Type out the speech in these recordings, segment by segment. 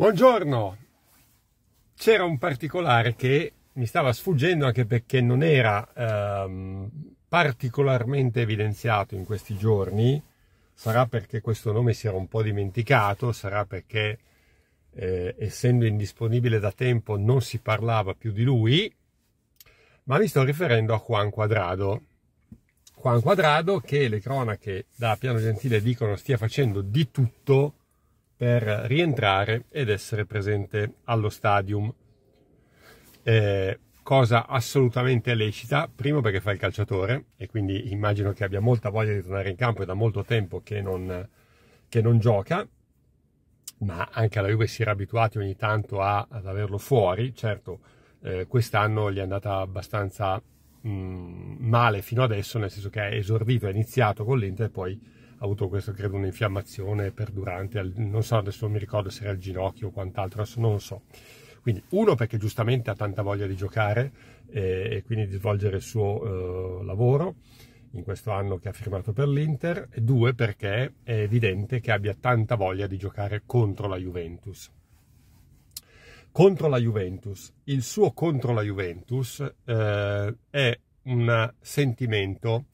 Buongiorno! C'era un particolare che mi stava sfuggendo anche perché non era ehm, particolarmente evidenziato in questi giorni, sarà perché questo nome si era un po' dimenticato, sarà perché eh, essendo indisponibile da tempo non si parlava più di lui, ma mi sto riferendo a Juan Quadrado. Juan Quadrado che le cronache da Piano Gentile dicono stia facendo di tutto per rientrare ed essere presente allo stadium. Eh, cosa assolutamente lecita, primo perché fa il calciatore e quindi immagino che abbia molta voglia di tornare in campo, è da molto tempo che non, che non gioca, ma anche alla Juve si era abituati ogni tanto a, ad averlo fuori, certo eh, quest'anno gli è andata abbastanza mh, mm, male fino adesso, nel senso che è esordito, è iniziato con l'Inter e poi ha avuto questo, credo, un'infiammazione perdurante, al, non so, adesso non mi ricordo se era il ginocchio o quant'altro, adesso non lo so. Quindi uno perché giustamente ha tanta voglia di giocare e, e quindi di svolgere il suo eh, lavoro in questo anno che ha firmato per l'Inter e due perché è evidente che abbia tanta voglia di giocare contro la Juventus. Contro la Juventus, il suo contro la Juventus eh, è un sentimento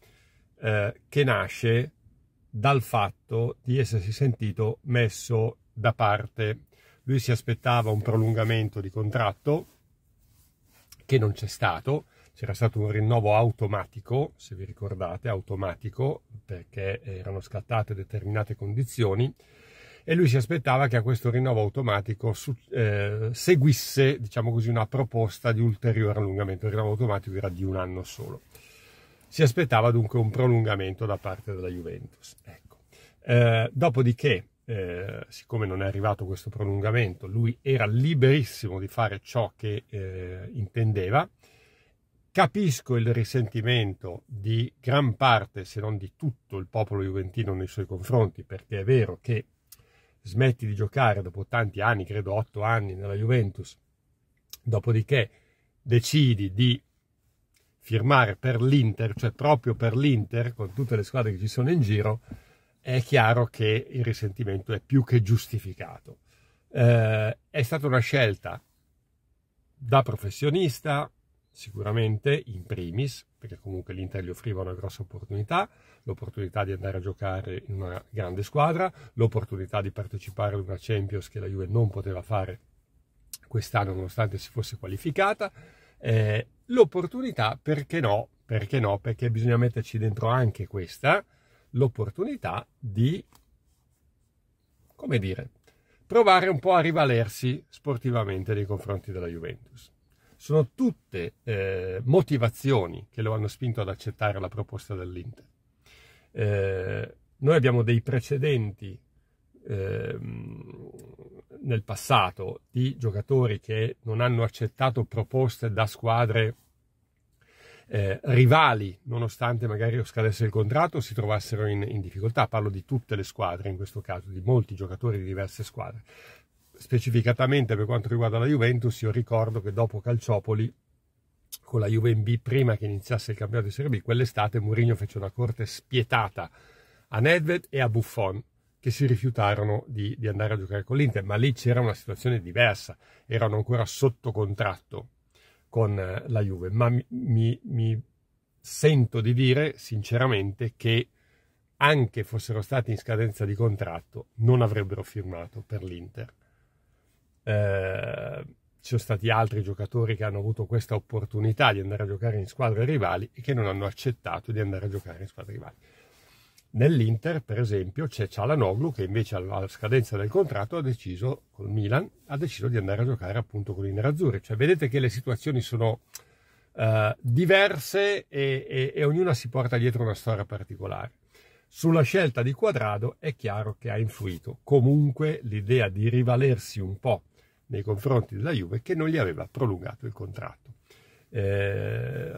eh, che nasce dal fatto di essersi sentito messo da parte. Lui si aspettava un prolungamento di contratto che non c'è stato, c'era stato un rinnovo automatico, se vi ricordate, automatico, perché erano scattate determinate condizioni e lui si aspettava che a questo rinnovo automatico su, eh, seguisse, diciamo così, una proposta di ulteriore allungamento. Il rinnovo automatico era di un anno solo. Si aspettava dunque un prolungamento da parte della Juventus. Ecco. Eh, dopodiché, eh, siccome non è arrivato questo prolungamento, lui era liberissimo di fare ciò che eh, intendeva. Capisco il risentimento di gran parte, se non di tutto il popolo juventino nei suoi confronti, perché è vero che smetti di giocare dopo tanti anni, credo otto anni nella Juventus, dopodiché decidi di firmare per l'Inter, cioè proprio per l'Inter, con tutte le squadre che ci sono in giro, è chiaro che il risentimento è più che giustificato. Eh, è stata una scelta da professionista, sicuramente, in primis, perché comunque l'Inter gli offriva una grossa opportunità, l'opportunità di andare a giocare in una grande squadra, l'opportunità di partecipare ad una Champions che la Juve non poteva fare quest'anno nonostante si fosse qualificata, eh, l'opportunità, perché no? Perché no? Perché bisogna metterci dentro anche questa, l'opportunità di, come dire, provare un po' a rivalersi sportivamente nei confronti della Juventus. Sono tutte eh, motivazioni che lo hanno spinto ad accettare la proposta dell'Inter. Eh, noi abbiamo dei precedenti eh, nel passato di giocatori che non hanno accettato proposte da squadre eh, rivali, nonostante magari scadesse il contratto, si trovassero in, in, difficoltà. Parlo di tutte le squadre in questo caso, di molti giocatori di diverse squadre. Specificatamente per quanto riguarda la Juventus, io ricordo che dopo Calciopoli, con la Juve in B, prima che iniziasse il campionato di Serie B, quell'estate Mourinho fece una corte spietata a Nedved e a Buffon, che si rifiutarono di, di andare a giocare con l'Inter, ma lì c'era una situazione diversa, erano ancora sotto contratto con eh, la Juve, ma mi, mi, mi sento di dire sinceramente che anche fossero stati in scadenza di contratto non avrebbero firmato per l'Inter. Eh, ci sono stati altri giocatori che hanno avuto questa opportunità di andare a giocare in squadre rivali e che non hanno accettato di andare a giocare in squadre rivali. Nell'Inter, per esempio, c'è Cialanoglu che invece alla scadenza del contratto ha deciso, col Milan, ha deciso di andare a giocare appunto con i nerazzurri. Cioè, vedete che le situazioni sono uh, diverse e, e, e, ognuna si porta dietro una storia particolare. Sulla scelta di Quadrado è chiaro che ha influito comunque l'idea di rivalersi un po' nei confronti della Juve che non gli aveva prolungato il contratto. Eh,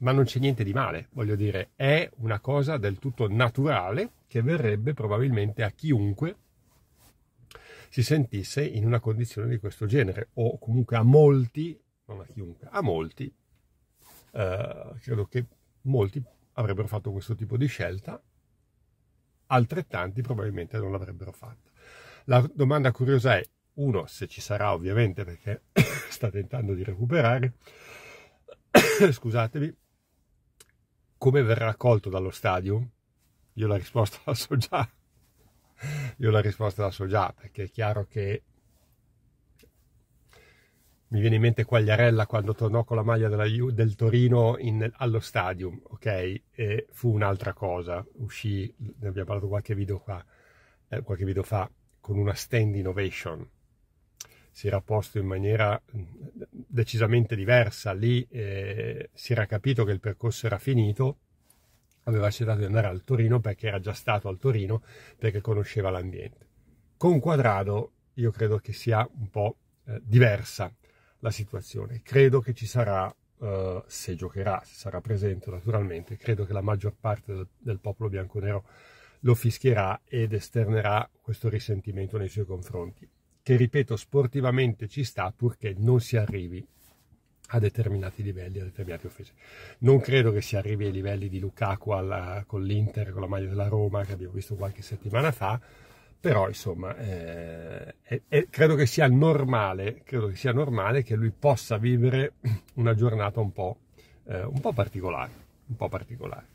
ma non c'è niente di male, voglio dire, è una cosa del tutto naturale che verrebbe probabilmente a chiunque si sentisse in una condizione di questo genere, o comunque a molti, non a chiunque, a molti, eh, credo che molti avrebbero fatto questo tipo di scelta, altrettanti probabilmente non l'avrebbero fatta. La domanda curiosa è, uno, se ci sarà ovviamente perché sta tentando di recuperare, scusatevi, come verrà accolto dallo stadio? Io la risposta la so già. Io la risposta la so già, perché è chiaro che mi viene in mente Quagliarella quando tornò con la maglia della, del Torino in, allo stadium, ok? E fu un'altra cosa, uscì, ne abbiamo parlato qualche video, qua, eh, qualche video fa, con una stand innovation. Si era posto in maniera decisamente diversa. Lì eh, si era capito che il percorso era finito, aveva accettato di andare al Torino perché era già stato al Torino, perché conosceva l'ambiente. Con Quadrado io credo che sia un po' eh, diversa la situazione. Credo che ci sarà, eh, se giocherà, se sarà presente naturalmente, credo che la maggior parte del, del popolo bianconero lo fischierà ed esternerà questo risentimento nei suoi confronti che ripeto sportivamente ci sta purché non si arrivi a determinati livelli, a determinate offese. Non credo che si arrivi ai livelli di Lukaku alla, con l'Inter, con la maglia della Roma che abbiamo visto qualche settimana fa, però insomma eh, è, è, credo, che sia normale, credo che sia normale che lui possa vivere una giornata un po', eh, un po particolare. Un po particolare.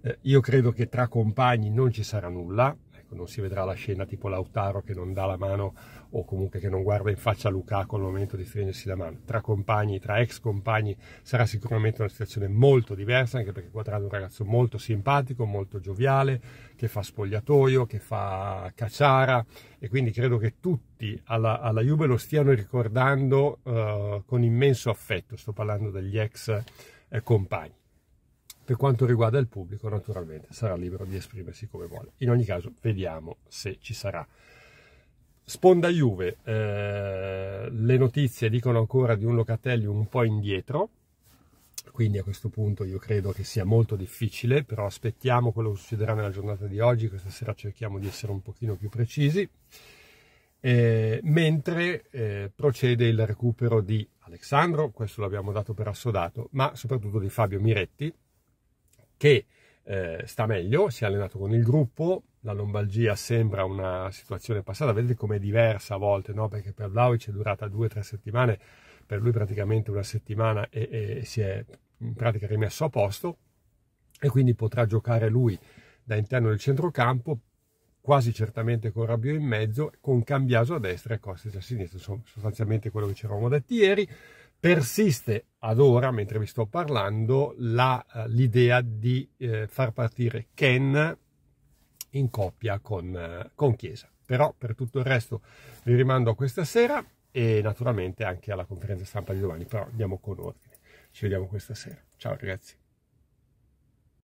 Eh, io credo che tra compagni non ci sarà nulla, non si vedrà la scena tipo Lautaro che non dà la mano o comunque che non guarda in faccia Lukaku al momento di stringersi la mano. Tra compagni, tra ex compagni sarà sicuramente una situazione molto diversa, anche perché Quadrado è un ragazzo molto simpatico, molto gioviale, che fa spogliatoio, che fa cacciara e quindi credo che tutti alla, alla Juve lo stiano ricordando eh, con immenso affetto, sto parlando degli ex eh, compagni. Per quanto riguarda il pubblico, naturalmente sarà libero di esprimersi come vuole. In ogni caso, vediamo se ci sarà. Sponda Juve, eh, le notizie dicono ancora di un Locatelli un po' indietro, quindi a questo punto io credo che sia molto difficile, però aspettiamo quello che succederà nella giornata di oggi, questa sera cerchiamo di essere un pochino più precisi, eh, mentre eh, procede il recupero di Alessandro, questo l'abbiamo dato per assodato, ma soprattutto di Fabio Miretti, che eh, sta meglio, si è allenato con il gruppo, la lombalgia sembra una situazione passata, vedete com'è diversa a volte, no? perché per Vlaovic è durata due o tre settimane, per lui praticamente una settimana e, e si è in pratica rimesso a posto e quindi potrà giocare lui da interno del centrocampo quasi certamente con Rabiot in mezzo, con Cambiaso a destra e Kostic a sinistra, sostanzialmente quello che ci eravamo detti ieri, persiste ad ora, mentre vi sto parlando, la, eh, l'idea di eh, far partire Ken in coppia con, eh, con Chiesa. Però per tutto il resto vi rimando a questa sera e naturalmente anche alla conferenza stampa di domani, però andiamo con ordine. Ci vediamo questa sera. Ciao ragazzi.